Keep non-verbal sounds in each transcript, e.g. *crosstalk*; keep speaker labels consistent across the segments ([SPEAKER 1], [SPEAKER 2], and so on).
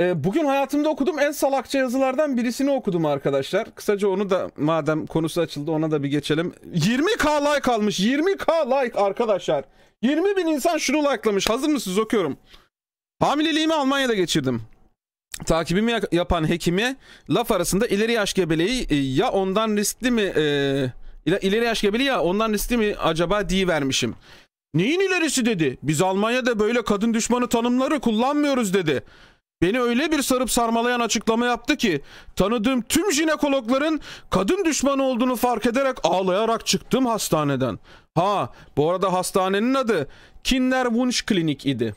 [SPEAKER 1] E, bugün hayatımda okuduğum en salakça yazılardan birisini okudum arkadaşlar. Kısaca onu da madem konusu açıldı ona da bir geçelim. 20k like almış. 20k like arkadaşlar. 20 bin insan şunu likelamış. Hazır mısınız okuyorum. Hamileliğimi Almanya'da geçirdim. Takibimi yapan hekimi laf arasında ileri yaş gebeliği e, ya ondan riskli mi... E, ileri yaş gebeliği ya ondan riskli mi acaba diye vermişim. Neyin ilerisi dedi. Biz Almanya'da böyle kadın düşmanı tanımları kullanmıyoruz dedi. Beni öyle bir sarıp sarmalayan açıklama yaptı ki tanıdığım tüm jinekologların kadın düşmanı olduğunu fark ederek ağlayarak çıktım hastaneden. Ha bu arada hastanenin adı Kinderwunsch Klinik idi.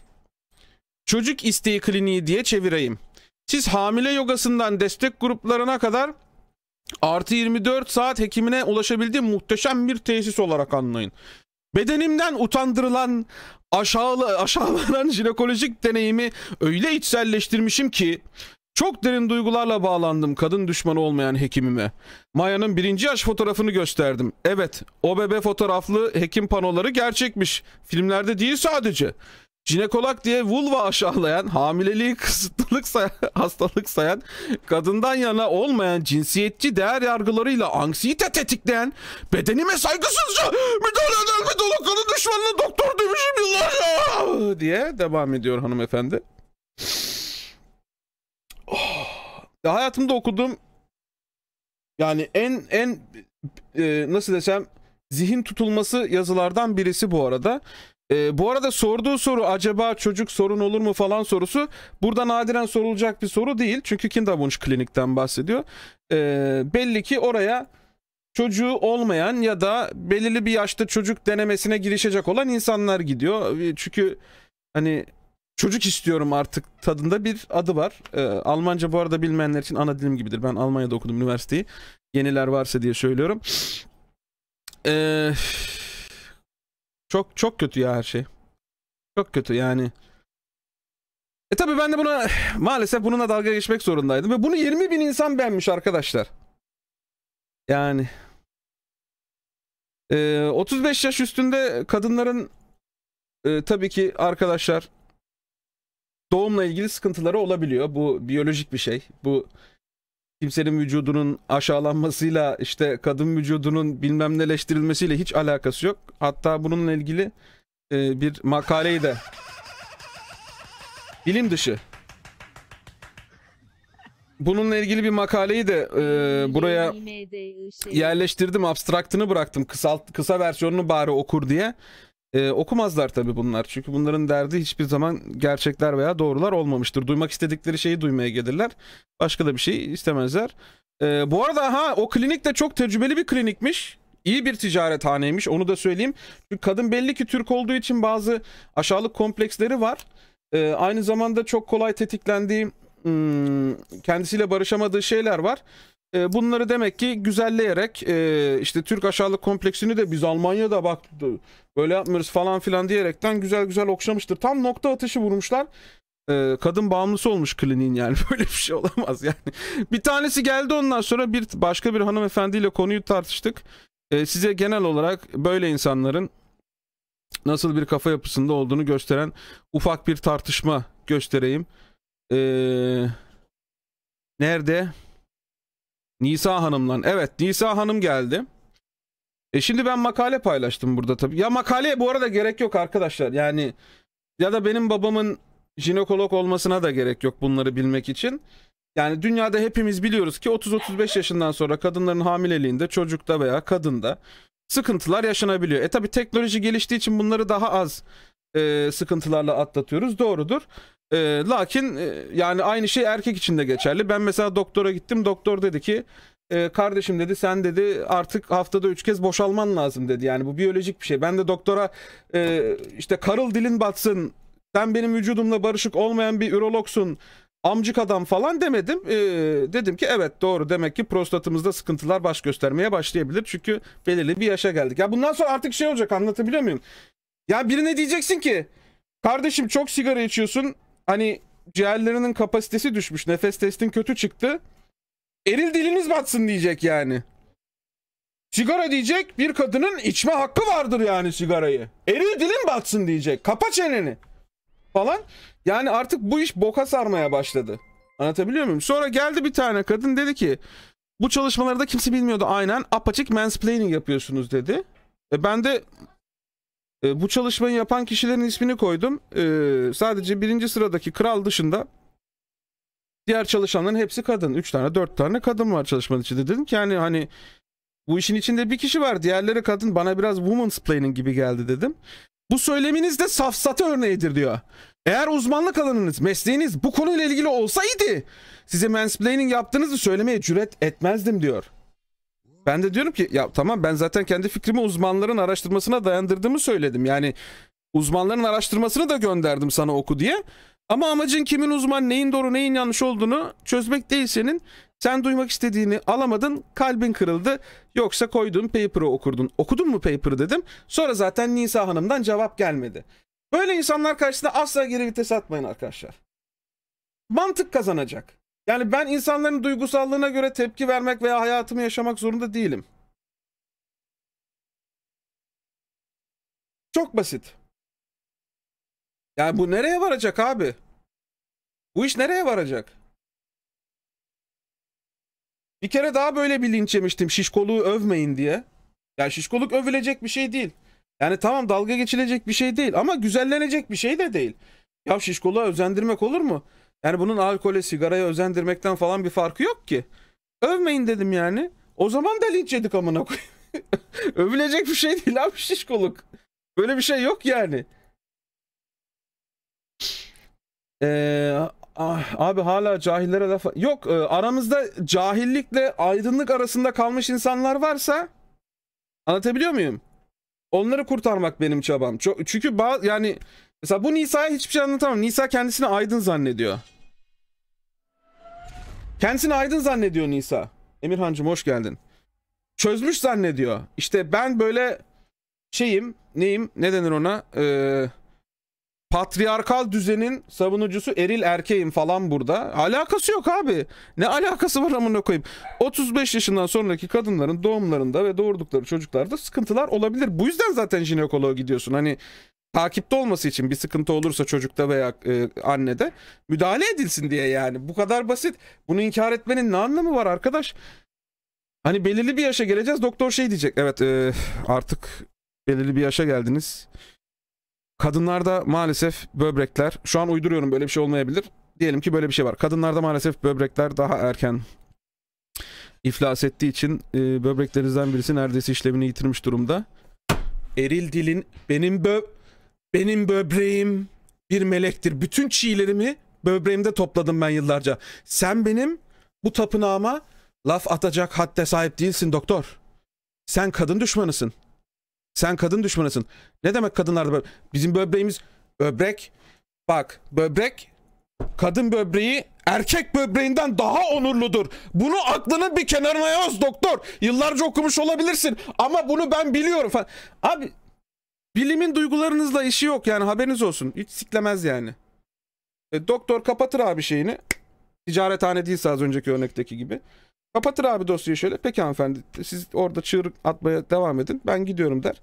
[SPEAKER 1] Çocuk isteği kliniği diye çevireyim. Siz hamile yogasından destek gruplarına kadar artı 24 saat hekimine ulaşabildiği muhteşem bir tesis olarak anlayın. Bedenimden utandırılan, aşağıla, aşağılanan *laughs* jinekolojik deneyimi öyle içselleştirmişim ki çok derin duygularla bağlandım kadın düşmanı olmayan hekimime. Maya'nın birinci yaş fotoğrafını gösterdim. Evet, o bebe fotoğraflı hekim panoları gerçekmiş. Filmlerde değil sadece. Jinekolog diye vulva aşağılayan, hamileliği kısıtlılık sayan, *laughs* hastalık sayan, kadından yana olmayan cinsiyetçi değer yargılarıyla anksiyete tetikleyen, bedenime saygısızca müdahale diye devam ediyor hanımefendi. Oh. Hayatımda okuduğum yani en en e, nasıl desem zihin tutulması yazılardan birisi bu arada. E, bu arada sorduğu soru acaba çocuk sorun olur mu falan sorusu burada nadiren sorulacak bir soru değil. Çünkü Kinderwunsch klinikten bahsediyor. E, belli ki oraya çocuğu olmayan ya da belirli bir yaşta çocuk denemesine girişecek olan insanlar gidiyor. E, çünkü hani çocuk istiyorum artık tadında bir adı var. Ee, Almanca bu arada bilmeyenler için ana dilim gibidir. Ben Almanya'da okudum üniversiteyi. Yeniler varsa diye söylüyorum. Ee, çok çok kötü ya her şey. Çok kötü yani. E tabi ben de buna maalesef bununla dalga geçmek zorundaydım. Ve bunu 20 bin insan beğenmiş arkadaşlar. Yani. Ee, 35 yaş üstünde kadınların e, tabii ki arkadaşlar doğumla ilgili sıkıntıları olabiliyor. Bu biyolojik bir şey. Bu kimsenin vücudunun aşağılanmasıyla işte kadın vücudunun bilmem neleştirilmesiyle hiç alakası yok. Hatta bununla ilgili e, bir makaleyi de bilim dışı bununla ilgili bir makaleyi de e, buraya yerleştirdim. Abstraktını bıraktım. Kısa, kısa versiyonunu bari okur diye. Ee, okumazlar tabii bunlar. Çünkü bunların derdi hiçbir zaman gerçekler veya doğrular olmamıştır. Duymak istedikleri şeyi duymaya gelirler. Başka da bir şey istemezler. Ee, bu arada ha o klinik de çok tecrübeli bir klinikmiş. İyi bir ticarethaneymiş onu da söyleyeyim. Çünkü kadın belli ki Türk olduğu için bazı aşağılık kompleksleri var. Ee, aynı zamanda çok kolay tetiklendiği, hmm, kendisiyle barışamadığı şeyler var. E, bunları demek ki güzelleyerek e, işte Türk aşağılık kompleksini de biz Almanya'da bak böyle yapmıyoruz falan filan diyerekten güzel güzel okşamıştır. Tam nokta atışı vurmuşlar. E, kadın bağımlısı olmuş kliniğin yani *laughs* böyle bir şey olamaz yani. bir tanesi geldi ondan sonra bir başka bir hanımefendiyle konuyu tartıştık. E, size genel olarak böyle insanların nasıl bir kafa yapısında olduğunu gösteren ufak bir tartışma göstereyim. Ee, nerede? Nerede? Nisa Hanım'la. Evet Nisa Hanım geldi. E şimdi ben makale paylaştım burada tabii. Ya makaleye bu arada gerek yok arkadaşlar. Yani ya da benim babamın jinekolog olmasına da gerek yok bunları bilmek için. Yani dünyada hepimiz biliyoruz ki 30-35 yaşından sonra kadınların hamileliğinde, çocukta veya kadında sıkıntılar yaşanabiliyor. E tabi teknoloji geliştiği için bunları daha az e, sıkıntılarla atlatıyoruz. Doğrudur. E, lakin e, yani aynı şey erkek için de geçerli. Ben mesela doktora gittim. Doktor dedi ki e, kardeşim dedi sen dedi artık haftada 3 kez boşalman lazım dedi. Yani bu biyolojik bir şey. Ben de doktora e, işte karıl dilin batsın. Sen benim vücudumla barışık olmayan bir ürologsun. Amcık adam falan demedim. E, dedim ki evet doğru demek ki prostatımızda sıkıntılar baş göstermeye başlayabilir. Çünkü belirli bir yaşa geldik. Ya bundan sonra artık şey olacak anlatabiliyor muyum? Ya birine diyeceksin ki kardeşim çok sigara içiyorsun hani ciğerlerinin kapasitesi düşmüş. Nefes testin kötü çıktı. Eril diliniz batsın diyecek yani. Sigara diyecek bir kadının içme hakkı vardır yani sigarayı. Eril dilin batsın diyecek. Kapa çeneni. Falan. Yani artık bu iş boka sarmaya başladı. Anlatabiliyor muyum? Sonra geldi bir tane kadın dedi ki bu çalışmalarda kimse bilmiyordu aynen apaçık mansplaining yapıyorsunuz dedi. E ben de e, bu çalışmayı yapan kişilerin ismini koydum. E, sadece birinci sıradaki kral dışında diğer çalışanların hepsi kadın. Üç tane dört tane kadın var çalışmanın içinde. Dedim ki yani hani bu işin içinde bir kişi var. Diğerleri kadın. Bana biraz woman's planning gibi geldi dedim. Bu söyleminiz de safsata örneğidir diyor. Eğer uzmanlık alanınız, mesleğiniz bu konuyla ilgili olsaydı size mansplaining yaptığınızı söylemeye cüret etmezdim diyor. Ben de diyorum ki ya tamam ben zaten kendi fikrimi uzmanların araştırmasına dayandırdığımı söyledim. Yani uzmanların araştırmasını da gönderdim sana oku diye. Ama amacın kimin uzman, neyin doğru, neyin yanlış olduğunu çözmek değil senin. Sen duymak istediğini alamadın, kalbin kırıldı. Yoksa koyduğun paper'ı okurdun. Okudun mu paper'ı dedim. Sonra zaten Nisa Hanım'dan cevap gelmedi. Böyle insanlar karşısında asla geri vites atmayın arkadaşlar. Mantık kazanacak. Yani ben insanların duygusallığına göre tepki vermek veya hayatımı yaşamak zorunda değilim. Çok basit. Yani bu nereye varacak abi? Bu iş nereye varacak? Bir kere daha böyle bir linç yemiştim şişkoluğu övmeyin diye. Ya şişkoluk övülecek bir şey değil. Yani tamam dalga geçilecek bir şey değil ama güzellenecek bir şey de değil. Ya şişkoluğa özendirmek olur mu? Yani bunun alkole, sigaraya özendirmekten falan bir farkı yok ki. Övmeyin dedim yani. O zaman da linç yedik amına *laughs* Övülecek bir şey değil abi şişkoluk. Böyle bir şey yok yani. Ee, ah, abi hala cahillere laf... Yok e, aramızda cahillikle aydınlık arasında kalmış insanlar varsa... Anlatabiliyor muyum? Onları kurtarmak benim çabam. çünkü bazı yani... Mesela bu Nisa'ya hiçbir şey anlatamam. Nisa kendisini aydın zannediyor. Kendisini aydın zannediyor Nisa. Emirhancım hoş geldin. Çözmüş zannediyor. İşte ben böyle şeyim, neyim, ne denir ona? Ee, patriarkal düzenin savunucusu eril erkeğim falan burada. Alakası yok abi. Ne alakası var amına koyayım. 35 yaşından sonraki kadınların doğumlarında ve doğurdukları çocuklarda sıkıntılar olabilir. Bu yüzden zaten jinekoloğa gidiyorsun. Hani takipte olması için bir sıkıntı olursa çocukta veya e, annede müdahale edilsin diye yani. Bu kadar basit. Bunu inkar etmenin ne anlamı var arkadaş? Hani belirli bir yaşa geleceğiz doktor şey diyecek. Evet e, artık belirli bir yaşa geldiniz. Kadınlarda maalesef böbrekler şu an uyduruyorum böyle bir şey olmayabilir. Diyelim ki böyle bir şey var. Kadınlarda maalesef böbrekler daha erken iflas ettiği için e, böbreklerinizden birisi neredeyse işlevini yitirmiş durumda. Eril dilin benim böb benim böbreğim bir melektir. Bütün çiğlerimi böbreğimde topladım ben yıllarca. Sen benim bu tapınağıma laf atacak hatta sahip değilsin doktor. Sen kadın düşmanısın. Sen kadın düşmanısın. Ne demek kadınlarda böyle? Bizim böbreğimiz böbrek. Bak böbrek kadın böbreği erkek böbreğinden daha onurludur. Bunu aklının bir kenarına yaz doktor. Yıllarca okumuş olabilirsin ama bunu ben biliyorum falan. Abi Bilimin duygularınızla işi yok yani haberiniz olsun. Hiç siklemez yani. E, doktor kapatır abi şeyini. Ticarethane değilse az önceki örnekteki gibi. Kapatır abi dosyayı şöyle. Peki hanımefendi siz orada çığır atmaya devam edin. Ben gidiyorum der.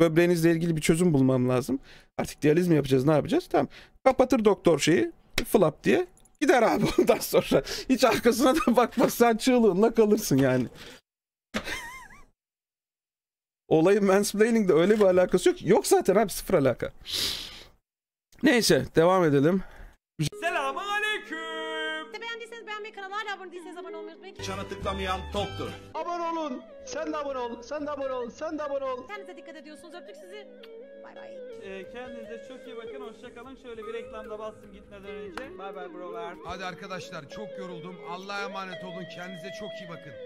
[SPEAKER 1] Böbreğinizle ilgili bir çözüm bulmam lazım. Artık dializ mi yapacağız ne yapacağız? Tamam. Kapatır doktor şeyi. Flap diye. Gider abi *laughs* ondan sonra. Hiç arkasına da bakmaz. Sen çığlığınla kalırsın yani olayın de öyle bir alakası yok. Yok zaten abi sıfır alaka. Neyse devam edelim. Selamun aleyküm. İşte beğendiyseniz beğenmeyi kanala abone değilseniz abone olmayı unutmayın. Çana tıklamayan toptur. Abone olun. Sen de abone ol. Sen de abone ol. Sen de abone ol. Kendinize dikkat ediyorsunuz. Öptük sizi. Bay bay. Ee, kendinize çok iyi bakın. Hoşçakalın. Şöyle bir reklamda bastım gitmeden önce. Bay bay brolar. Hadi arkadaşlar çok yoruldum. Allah'a emanet olun. Kendinize çok iyi bakın.